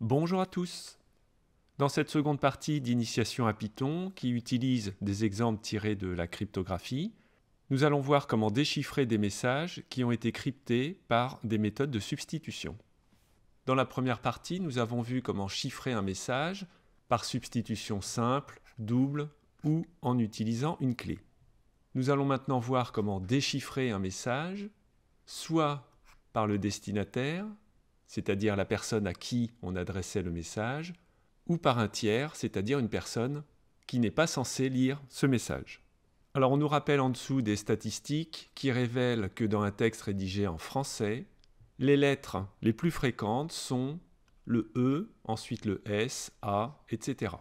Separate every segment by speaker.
Speaker 1: Bonjour à tous Dans cette seconde partie d'initiation à Python, qui utilise des exemples tirés de la cryptographie, nous allons voir comment déchiffrer des messages qui ont été cryptés par des méthodes de substitution. Dans la première partie, nous avons vu comment chiffrer un message par substitution simple, double ou en utilisant une clé. Nous allons maintenant voir comment déchiffrer un message, soit par le destinataire, c'est-à-dire la personne à qui on adressait le message, ou par un tiers, c'est-à-dire une personne qui n'est pas censée lire ce message. Alors on nous rappelle en dessous des statistiques qui révèlent que dans un texte rédigé en français, les lettres les plus fréquentes sont le E, ensuite le S, A, etc.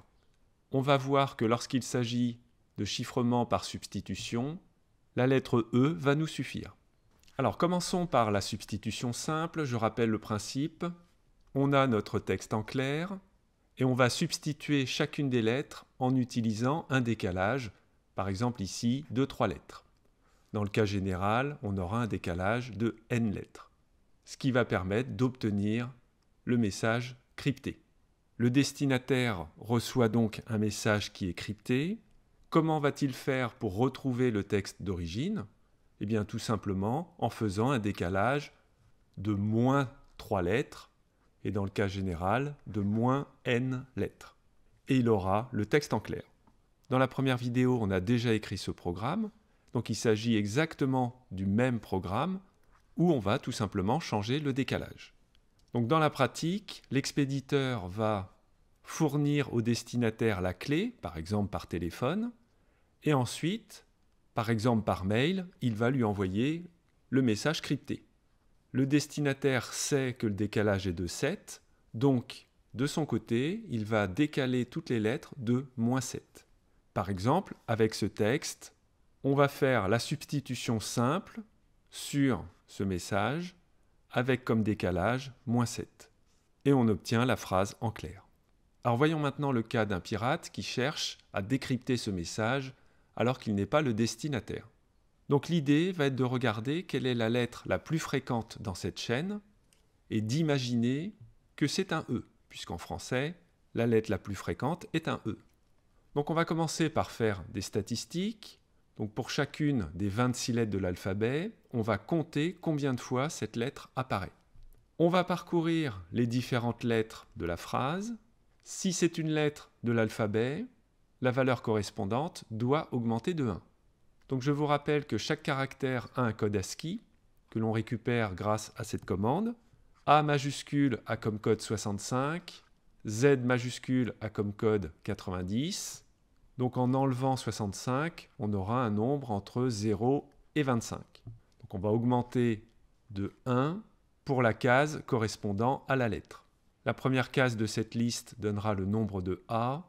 Speaker 1: On va voir que lorsqu'il s'agit de chiffrement par substitution, la lettre E va nous suffire. Alors commençons par la substitution simple, je rappelle le principe. On a notre texte en clair et on va substituer chacune des lettres en utilisant un décalage, par exemple ici de trois lettres. Dans le cas général, on aura un décalage de n lettres, ce qui va permettre d'obtenir le message crypté. Le destinataire reçoit donc un message qui est crypté. Comment va-t-il faire pour retrouver le texte d'origine eh bien tout simplement en faisant un décalage de moins 3 lettres et dans le cas général de moins n lettres. Et il aura le texte en clair. Dans la première vidéo, on a déjà écrit ce programme, donc il s'agit exactement du même programme où on va tout simplement changer le décalage. Donc dans la pratique, l'expéditeur va fournir au destinataire la clé, par exemple par téléphone, et ensuite par exemple, par mail, il va lui envoyer le message crypté. Le destinataire sait que le décalage est de 7, donc de son côté, il va décaler toutes les lettres de moins 7. Par exemple, avec ce texte, on va faire la substitution simple sur ce message avec comme décalage moins 7. Et on obtient la phrase en clair. Alors voyons maintenant le cas d'un pirate qui cherche à décrypter ce message alors qu'il n'est pas le destinataire. Donc l'idée va être de regarder quelle est la lettre la plus fréquente dans cette chaîne et d'imaginer que c'est un E, puisqu'en français, la lettre la plus fréquente est un E. Donc on va commencer par faire des statistiques. Donc pour chacune des 26 lettres de l'alphabet, on va compter combien de fois cette lettre apparaît. On va parcourir les différentes lettres de la phrase. Si c'est une lettre de l'alphabet, la valeur correspondante doit augmenter de 1. Donc je vous rappelle que chaque caractère a un code ASCII que l'on récupère grâce à cette commande. A majuscule a comme code 65, Z majuscule a comme code 90. Donc en enlevant 65, on aura un nombre entre 0 et 25. Donc on va augmenter de 1 pour la case correspondant à la lettre. La première case de cette liste donnera le nombre de A,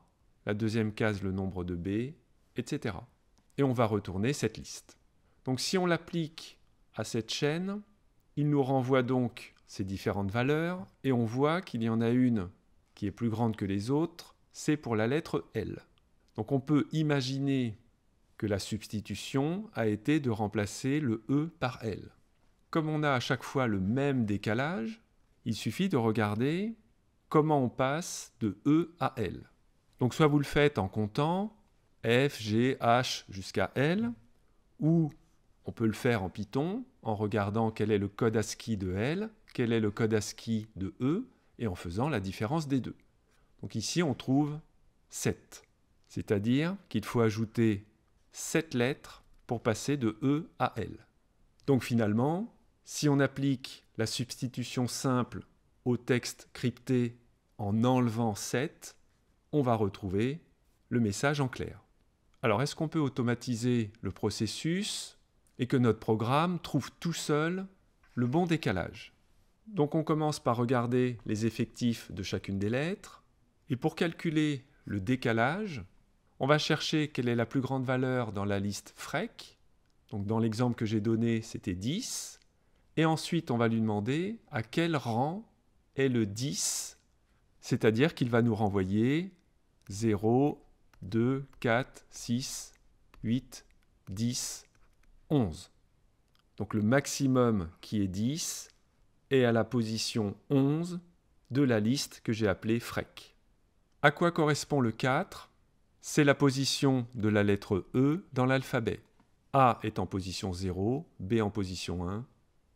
Speaker 1: la deuxième case le nombre de B, etc. Et on va retourner cette liste. Donc si on l'applique à cette chaîne, il nous renvoie donc ces différentes valeurs et on voit qu'il y en a une qui est plus grande que les autres, c'est pour la lettre L. Donc on peut imaginer que la substitution a été de remplacer le E par L. Comme on a à chaque fois le même décalage, il suffit de regarder comment on passe de E à L. Donc soit vous le faites en comptant F, G, H jusqu'à L, ou on peut le faire en Python en regardant quel est le code ASCII de L, quel est le code ASCII de E, et en faisant la différence des deux. Donc ici, on trouve 7. C'est-à-dire qu'il faut ajouter 7 lettres pour passer de E à L. Donc finalement, si on applique la substitution simple au texte crypté en enlevant 7, on va retrouver le message en clair. Alors est-ce qu'on peut automatiser le processus et que notre programme trouve tout seul le bon décalage Donc on commence par regarder les effectifs de chacune des lettres et pour calculer le décalage, on va chercher quelle est la plus grande valeur dans la liste FREC. Donc dans l'exemple que j'ai donné, c'était 10. Et ensuite, on va lui demander à quel rang est le 10, c'est-à-dire qu'il va nous renvoyer 0, 2, 4, 6, 8, 10, 11. Donc le maximum qui est 10 est à la position 11 de la liste que j'ai appelée FREC. À quoi correspond le 4 C'est la position de la lettre E dans l'alphabet. A est en position 0, B en position 1,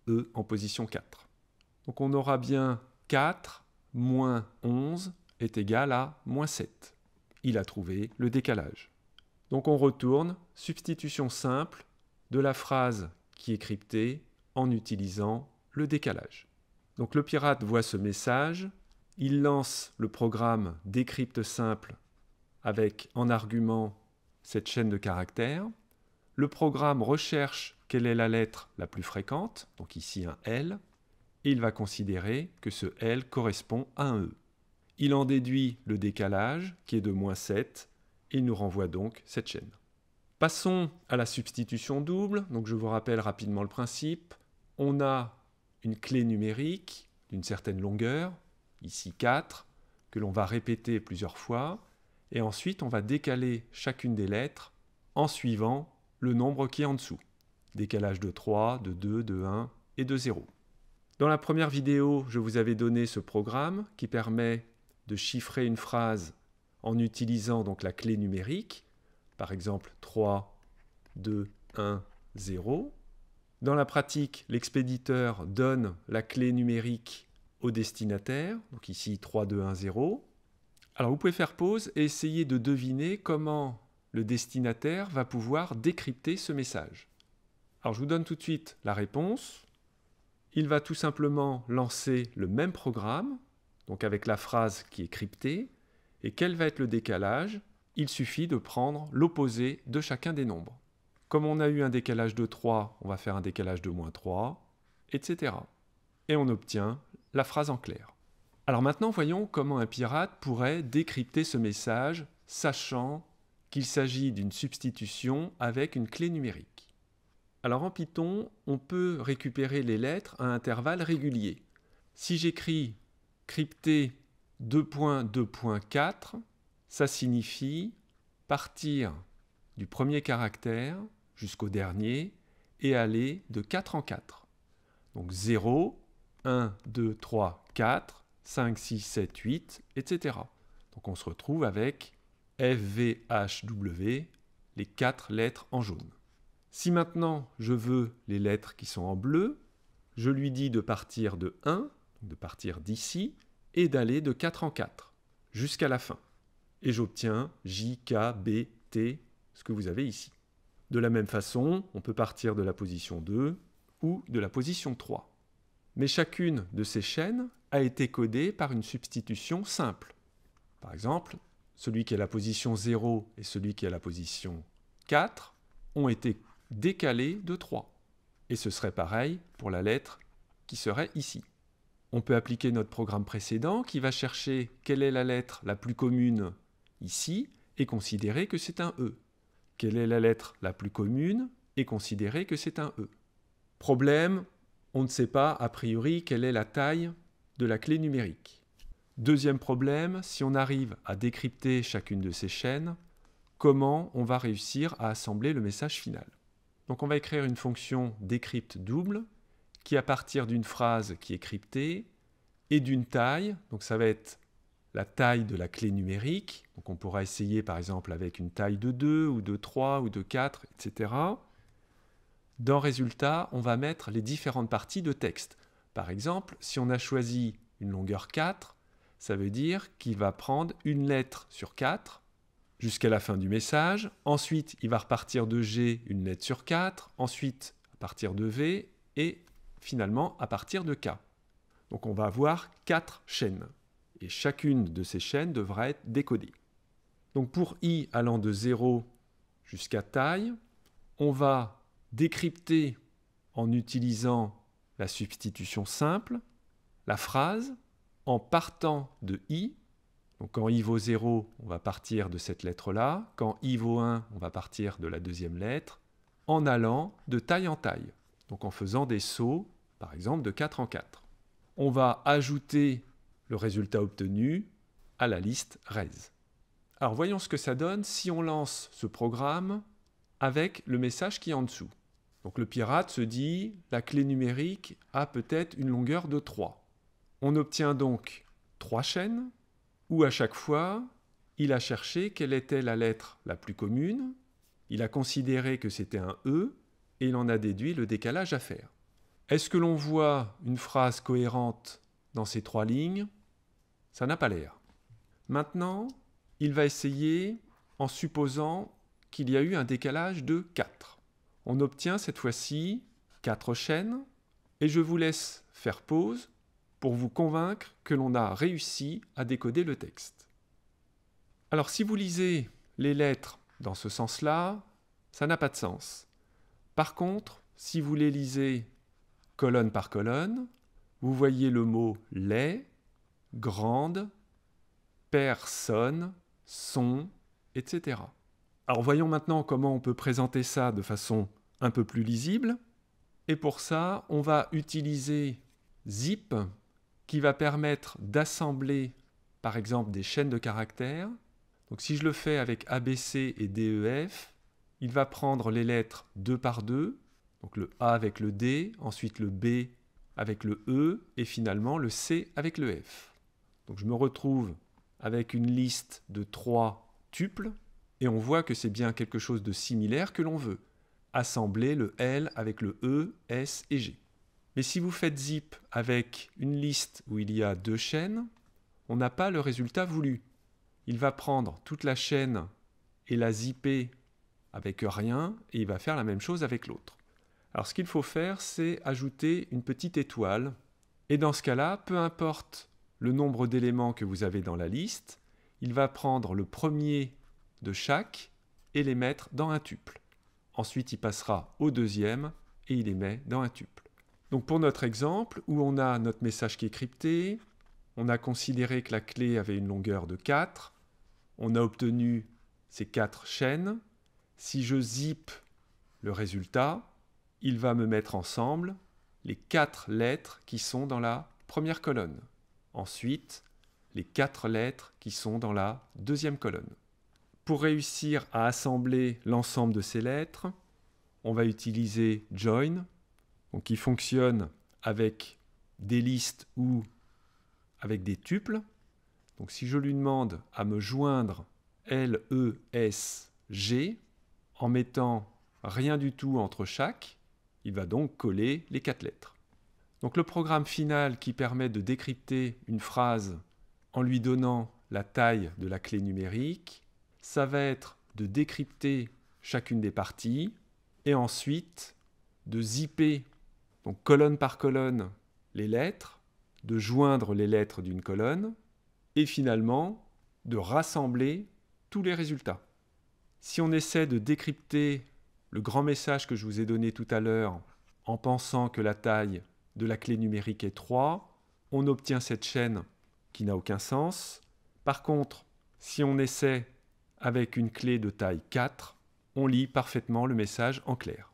Speaker 1: E en position 4. Donc on aura bien 4 moins 11 est égal à moins 7 il a trouvé le décalage. Donc on retourne, substitution simple de la phrase qui est cryptée en utilisant le décalage. Donc le pirate voit ce message, il lance le programme décrypte simple avec en argument cette chaîne de caractères. Le programme recherche quelle est la lettre la plus fréquente, donc ici un L, et il va considérer que ce L correspond à un E. Il en déduit le décalage, qui est de moins 7, et il nous renvoie donc cette chaîne. Passons à la substitution double. Donc je vous rappelle rapidement le principe. On a une clé numérique d'une certaine longueur, ici 4, que l'on va répéter plusieurs fois, et ensuite on va décaler chacune des lettres en suivant le nombre qui est en dessous. Décalage de 3, de 2, de 1 et de 0. Dans la première vidéo, je vous avais donné ce programme qui permet de chiffrer une phrase en utilisant donc la clé numérique, par exemple 3, 2, 1, 0. Dans la pratique, l'expéditeur donne la clé numérique au destinataire, donc ici 3, 2, 1, 0. Alors vous pouvez faire pause et essayer de deviner comment le destinataire va pouvoir décrypter ce message. Alors je vous donne tout de suite la réponse. Il va tout simplement lancer le même programme, donc avec la phrase qui est cryptée, et quel va être le décalage Il suffit de prendre l'opposé de chacun des nombres. Comme on a eu un décalage de 3, on va faire un décalage de moins 3, etc. Et on obtient la phrase en clair. Alors maintenant, voyons comment un pirate pourrait décrypter ce message, sachant qu'il s'agit d'une substitution avec une clé numérique. Alors en Python, on peut récupérer les lettres à intervalles réguliers. Si j'écris Crypter 2.2.4, ça signifie partir du premier caractère jusqu'au dernier et aller de 4 en 4. Donc 0, 1, 2, 3, 4, 5, 6, 7, 8, etc. Donc on se retrouve avec FVHW, les 4 lettres en jaune. Si maintenant je veux les lettres qui sont en bleu, je lui dis de partir de 1 de partir d'ici et d'aller de 4 en 4 jusqu'à la fin. Et j'obtiens J, K, B, T, ce que vous avez ici. De la même façon, on peut partir de la position 2 ou de la position 3. Mais chacune de ces chaînes a été codée par une substitution simple. Par exemple, celui qui est à la position 0 et celui qui est à la position 4 ont été décalés de 3. Et ce serait pareil pour la lettre qui serait ici on peut appliquer notre programme précédent qui va chercher quelle est la lettre la plus commune ici et considérer que c'est un E. Quelle est la lettre la plus commune et considérer que c'est un E. Problème, on ne sait pas a priori quelle est la taille de la clé numérique. Deuxième problème, si on arrive à décrypter chacune de ces chaînes, comment on va réussir à assembler le message final. Donc on va écrire une fonction décrypte double qui, à partir d'une phrase qui est cryptée et d'une taille, donc ça va être la taille de la clé numérique, donc on pourra essayer par exemple avec une taille de 2 ou de 3 ou de 4, etc. Dans résultat, on va mettre les différentes parties de texte. Par exemple, si on a choisi une longueur 4, ça veut dire qu'il va prendre une lettre sur 4 jusqu'à la fin du message. Ensuite, il va repartir de G une lettre sur 4. Ensuite, à partir de V et finalement à partir de K. Donc on va avoir quatre chaînes. Et chacune de ces chaînes devra être décodée. Donc pour i allant de 0 jusqu'à taille, on va décrypter en utilisant la substitution simple la phrase en partant de i. Donc quand i vaut 0, on va partir de cette lettre-là. Quand i vaut 1, on va partir de la deuxième lettre en allant de taille en taille donc en faisant des sauts, par exemple, de 4 en 4. On va ajouter le résultat obtenu à la liste RES. Alors voyons ce que ça donne si on lance ce programme avec le message qui est en dessous. Donc le pirate se dit la clé numérique a peut-être une longueur de 3. On obtient donc 3 chaînes où à chaque fois il a cherché quelle était la lettre la plus commune, il a considéré que c'était un E et il en a déduit le décalage à faire. Est-ce que l'on voit une phrase cohérente dans ces trois lignes Ça n'a pas l'air. Maintenant, il va essayer en supposant qu'il y a eu un décalage de 4. On obtient cette fois-ci 4 chaînes et je vous laisse faire pause pour vous convaincre que l'on a réussi à décoder le texte. Alors si vous lisez les lettres dans ce sens-là, ça n'a pas de sens. Par contre, si vous les lisez colonne par colonne, vous voyez le mot les, grande, personne, son, etc. Alors voyons maintenant comment on peut présenter ça de façon un peu plus lisible. Et pour ça, on va utiliser zip qui va permettre d'assembler par exemple des chaînes de caractères. Donc si je le fais avec ABC et DEF, il va prendre les lettres deux par deux, donc le A avec le D, ensuite le B avec le E et finalement le C avec le F. Donc je me retrouve avec une liste de trois tuples et on voit que c'est bien quelque chose de similaire que l'on veut. Assembler le L avec le E, S et G. Mais si vous faites zip avec une liste où il y a deux chaînes, on n'a pas le résultat voulu. Il va prendre toute la chaîne et la zipper avec rien et il va faire la même chose avec l'autre. Alors ce qu'il faut faire, c'est ajouter une petite étoile. Et dans ce cas-là, peu importe le nombre d'éléments que vous avez dans la liste, il va prendre le premier de chaque et les mettre dans un tuple. Ensuite, il passera au deuxième et il les met dans un tuple. Donc pour notre exemple, où on a notre message qui est crypté, on a considéré que la clé avait une longueur de 4, on a obtenu ces 4 chaînes, si je zip le résultat, il va me mettre ensemble les quatre lettres qui sont dans la première colonne. Ensuite, les quatre lettres qui sont dans la deuxième colonne. Pour réussir à assembler l'ensemble de ces lettres, on va utiliser join, qui fonctionne avec des listes ou avec des tuples. Donc si je lui demande à me joindre L, E, S, G, en mettant rien du tout entre chaque, il va donc coller les quatre lettres. Donc le programme final qui permet de décrypter une phrase en lui donnant la taille de la clé numérique, ça va être de décrypter chacune des parties et ensuite de zipper, donc colonne par colonne, les lettres, de joindre les lettres d'une colonne et finalement de rassembler tous les résultats. Si on essaie de décrypter le grand message que je vous ai donné tout à l'heure en pensant que la taille de la clé numérique est 3, on obtient cette chaîne qui n'a aucun sens. Par contre, si on essaie avec une clé de taille 4, on lit parfaitement le message en clair.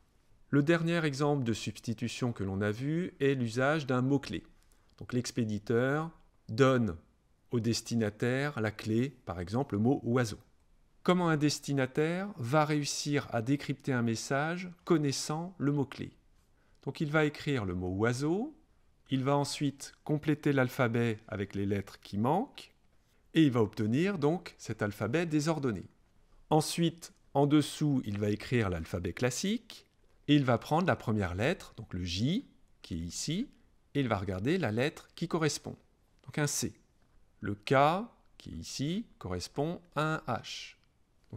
Speaker 1: Le dernier exemple de substitution que l'on a vu est l'usage d'un mot-clé. Donc l'expéditeur donne au destinataire la clé, par exemple le mot oiseau comment un destinataire va réussir à décrypter un message connaissant le mot-clé. Donc il va écrire le mot oiseau, il va ensuite compléter l'alphabet avec les lettres qui manquent, et il va obtenir donc cet alphabet désordonné. Ensuite, en dessous, il va écrire l'alphabet classique, et il va prendre la première lettre, donc le J, qui est ici, et il va regarder la lettre qui correspond, donc un C. Le K, qui est ici, correspond à un H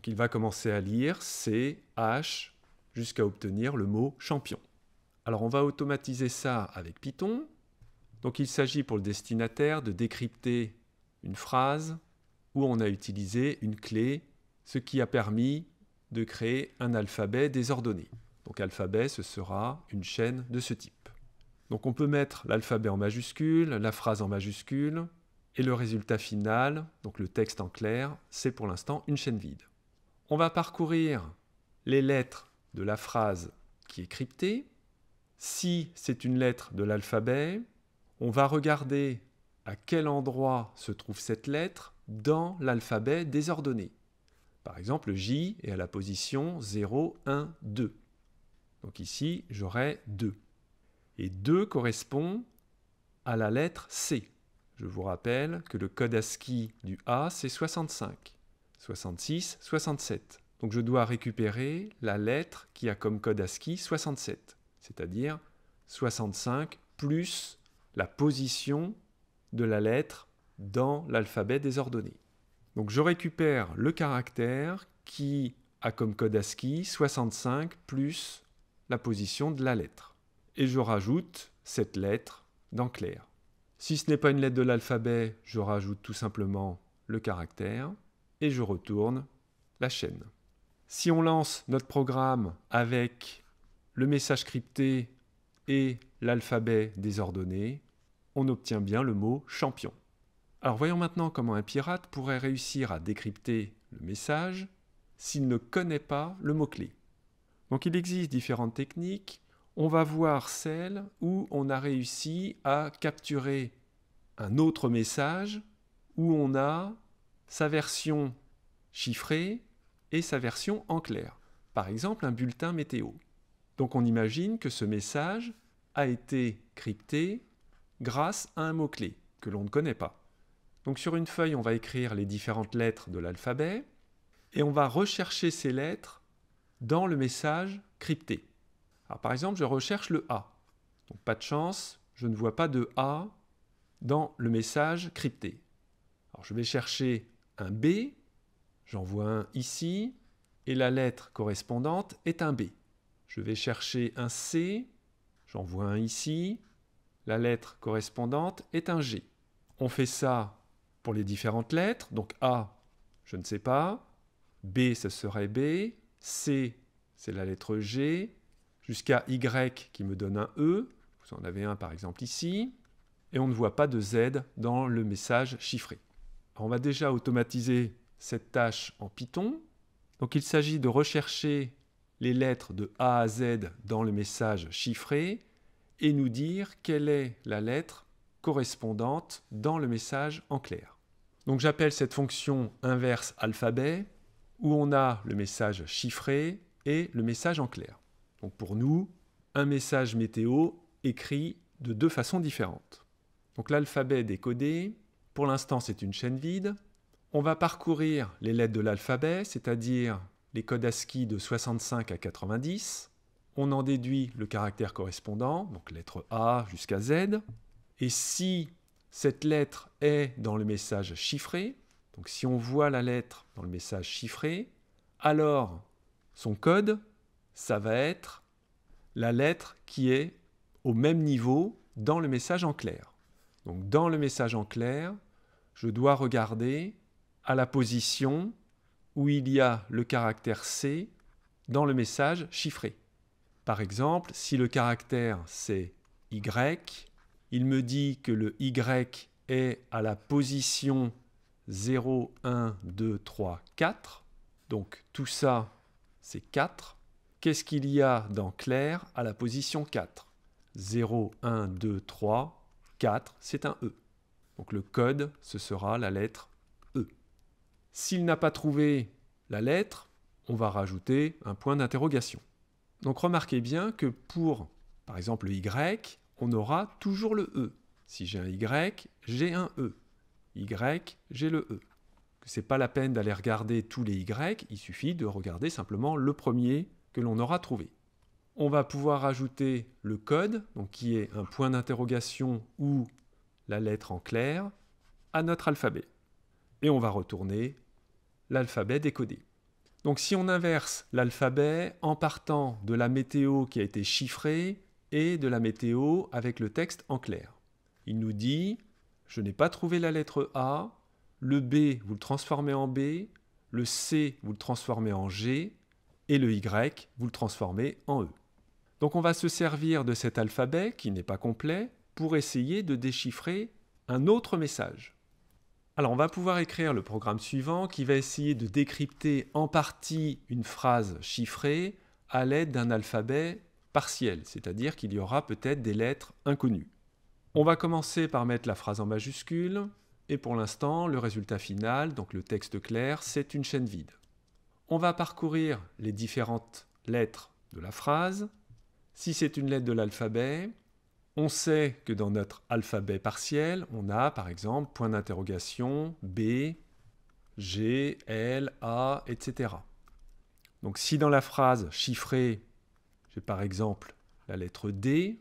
Speaker 1: il va commencer à lire C, H, jusqu'à obtenir le mot champion. Alors on va automatiser ça avec Python. Donc il s'agit pour le destinataire de décrypter une phrase où on a utilisé une clé, ce qui a permis de créer un alphabet désordonné. Donc alphabet, ce sera une chaîne de ce type. Donc on peut mettre l'alphabet en majuscule, la phrase en majuscule, et le résultat final, donc le texte en clair, c'est pour l'instant une chaîne vide. On va parcourir les lettres de la phrase qui est cryptée. Si c'est une lettre de l'alphabet, on va regarder à quel endroit se trouve cette lettre dans l'alphabet désordonné. Par exemple, J est à la position 0, 1, 2. Donc ici, j'aurai 2. Et 2 correspond à la lettre C. Je vous rappelle que le code ASCII du A, c'est 65. 66, 67. Donc je dois récupérer la lettre qui a comme code ASCII 67, c'est-à-dire 65 plus la position de la lettre dans l'alphabet désordonné. Donc je récupère le caractère qui a comme code ASCII 65 plus la position de la lettre. Et je rajoute cette lettre dans clair. Si ce n'est pas une lettre de l'alphabet, je rajoute tout simplement le caractère et je retourne la chaîne. Si on lance notre programme avec le message crypté et l'alphabet désordonné, on obtient bien le mot champion. Alors voyons maintenant comment un pirate pourrait réussir à décrypter le message s'il ne connaît pas le mot-clé. Donc il existe différentes techniques. On va voir celle où on a réussi à capturer un autre message, où on a sa version chiffrée et sa version en clair. Par exemple, un bulletin météo. Donc on imagine que ce message a été crypté grâce à un mot-clé que l'on ne connaît pas. Donc sur une feuille, on va écrire les différentes lettres de l'alphabet et on va rechercher ces lettres dans le message crypté. Alors par exemple, je recherche le A. Donc pas de chance, je ne vois pas de A dans le message crypté. Alors je vais chercher un B, j'en un ici, et la lettre correspondante est un B. Je vais chercher un C, j'en un ici, la lettre correspondante est un G. On fait ça pour les différentes lettres, donc A, je ne sais pas, B, ça serait B, C, c'est la lettre G, jusqu'à Y qui me donne un E, vous en avez un par exemple ici, et on ne voit pas de Z dans le message chiffré on va déjà automatiser cette tâche en Python. Donc il s'agit de rechercher les lettres de A à Z dans le message chiffré et nous dire quelle est la lettre correspondante dans le message en clair. Donc j'appelle cette fonction inverse alphabet où on a le message chiffré et le message en clair. Donc pour nous, un message météo écrit de deux façons différentes. Donc l'alphabet décodé pour l'instant, c'est une chaîne vide. On va parcourir les lettres de l'alphabet, c'est-à-dire les codes ASCII de 65 à 90. On en déduit le caractère correspondant, donc lettre A jusqu'à Z. Et si cette lettre est dans le message chiffré, donc si on voit la lettre dans le message chiffré, alors son code, ça va être la lettre qui est au même niveau dans le message en clair. Donc dans le message en clair, je dois regarder à la position où il y a le caractère C dans le message chiffré. Par exemple, si le caractère c'est Y, il me dit que le Y est à la position 0, 1, 2, 3, 4. Donc tout ça, c'est 4. Qu'est-ce qu'il y a dans clair à la position 4 0, 1, 2, 3, 4, c'est un E. Donc le code, ce sera la lettre E. S'il n'a pas trouvé la lettre, on va rajouter un point d'interrogation. Donc remarquez bien que pour, par exemple, le Y, on aura toujours le E. Si j'ai un Y, j'ai un E. Y, j'ai le E. Ce n'est pas la peine d'aller regarder tous les Y, il suffit de regarder simplement le premier que l'on aura trouvé. On va pouvoir ajouter le code, donc qui est un point d'interrogation ou la lettre en clair à notre alphabet. Et on va retourner l'alphabet décodé. Donc si on inverse l'alphabet en partant de la météo qui a été chiffrée et de la météo avec le texte en clair. Il nous dit, je n'ai pas trouvé la lettre A, le B, vous le transformez en B, le C, vous le transformez en G, et le Y, vous le transformez en E. Donc on va se servir de cet alphabet qui n'est pas complet pour essayer de déchiffrer un autre message. Alors on va pouvoir écrire le programme suivant qui va essayer de décrypter en partie une phrase chiffrée à l'aide d'un alphabet partiel, c'est-à-dire qu'il y aura peut-être des lettres inconnues. On va commencer par mettre la phrase en majuscule, et pour l'instant, le résultat final, donc le texte clair, c'est une chaîne vide. On va parcourir les différentes lettres de la phrase. Si c'est une lettre de l'alphabet, on sait que dans notre alphabet partiel, on a par exemple point d'interrogation, B, G, L, A, etc. Donc si dans la phrase chiffrée, j'ai par exemple la lettre D,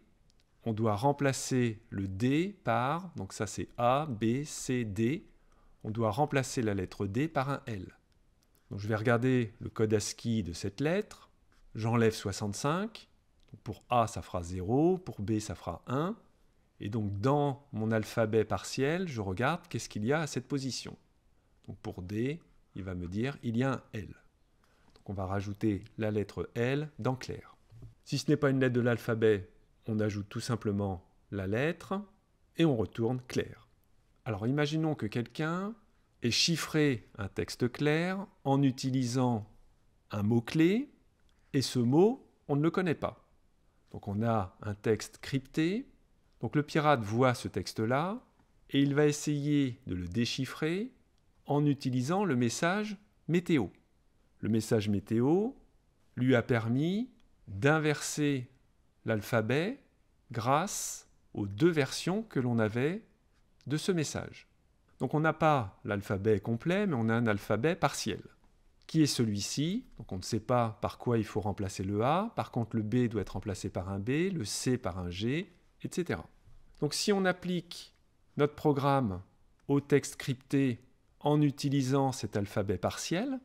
Speaker 1: on doit remplacer le D par, donc ça c'est A, B, C, D, on doit remplacer la lettre D par un L. Donc je vais regarder le code ASCII de cette lettre, j'enlève 65, pour A, ça fera 0, pour B, ça fera 1. Et donc dans mon alphabet partiel, je regarde qu'est-ce qu'il y a à cette position. pour D, il va me dire il y a un L. Donc on va rajouter la lettre L dans clair. Si ce n'est pas une lettre de l'alphabet, on ajoute tout simplement la lettre et on retourne clair. Alors imaginons que quelqu'un ait chiffré un texte clair en utilisant un mot-clé et ce mot, on ne le connaît pas. Donc on a un texte crypté. Donc le pirate voit ce texte-là et il va essayer de le déchiffrer en utilisant le message météo. Le message météo lui a permis d'inverser l'alphabet grâce aux deux versions que l'on avait de ce message. Donc on n'a pas l'alphabet complet, mais on a un alphabet partiel qui est celui-ci. Donc on ne sait pas par quoi il faut remplacer le A. Par contre, le B doit être remplacé par un B, le C par un G, etc. Donc si on applique notre programme au texte crypté en utilisant cet alphabet partiel,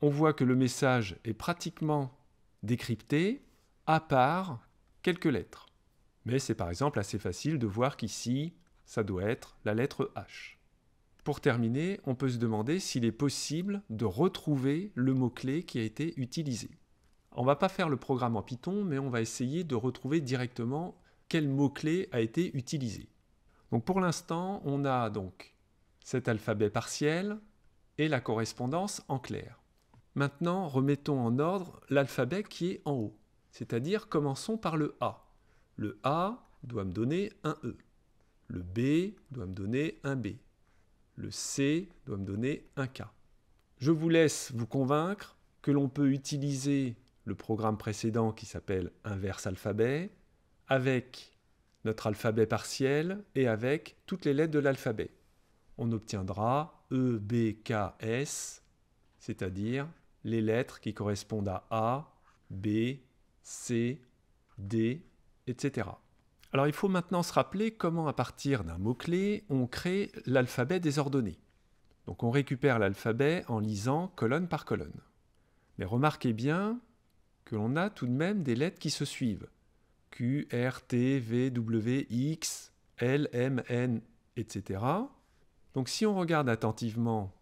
Speaker 1: on voit que le message est pratiquement décrypté à part quelques lettres. Mais c'est par exemple assez facile de voir qu'ici, ça doit être la lettre H. Pour terminer, on peut se demander s'il est possible de retrouver le mot-clé qui a été utilisé. On ne va pas faire le programme en Python, mais on va essayer de retrouver directement quel mot-clé a été utilisé. Donc pour l'instant, on a donc cet alphabet partiel et la correspondance en clair. Maintenant, remettons en ordre l'alphabet qui est en haut, c'est-à-dire commençons par le A. Le A doit me donner un E. Le B doit me donner un B. Le C doit me donner un k Je vous laisse vous convaincre que l'on peut utiliser le programme précédent qui s'appelle inverse alphabet avec notre alphabet partiel et avec toutes les lettres de l'alphabet. On obtiendra E, B, K, S, c'est-à-dire les lettres qui correspondent à A, B, C, D, etc. Alors il faut maintenant se rappeler comment à partir d'un mot-clé on crée l'alphabet désordonné. Donc on récupère l'alphabet en lisant colonne par colonne. Mais remarquez bien que l'on a tout de même des lettres qui se suivent. Q, R, T, V, W, X, L, M, N, etc. Donc si on regarde attentivement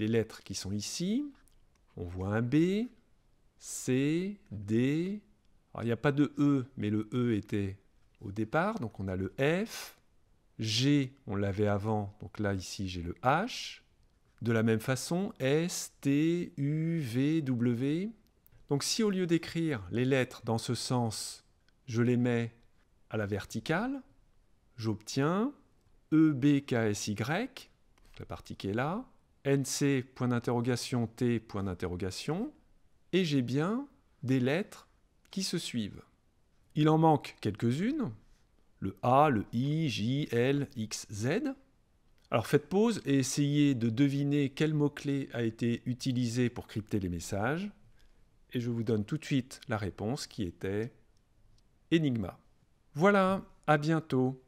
Speaker 1: les lettres qui sont ici, on voit un B, C, D. Alors il n'y a pas de E, mais le E était au départ. Donc on a le F, G, on l'avait avant, donc là ici j'ai le H. De la même façon, S, T, U, V, W. Donc si au lieu d'écrire les lettres dans ce sens, je les mets à la verticale, j'obtiens E, B, K, S, Y, la partie qui est là, NC, point d'interrogation, T, point d'interrogation, et j'ai bien des lettres qui se suivent. Il en manque quelques-unes, le A, le I, J, L, X, Z. Alors faites pause et essayez de deviner quel mot-clé a été utilisé pour crypter les messages. Et je vous donne tout de suite la réponse qui était Enigma. Voilà, à bientôt.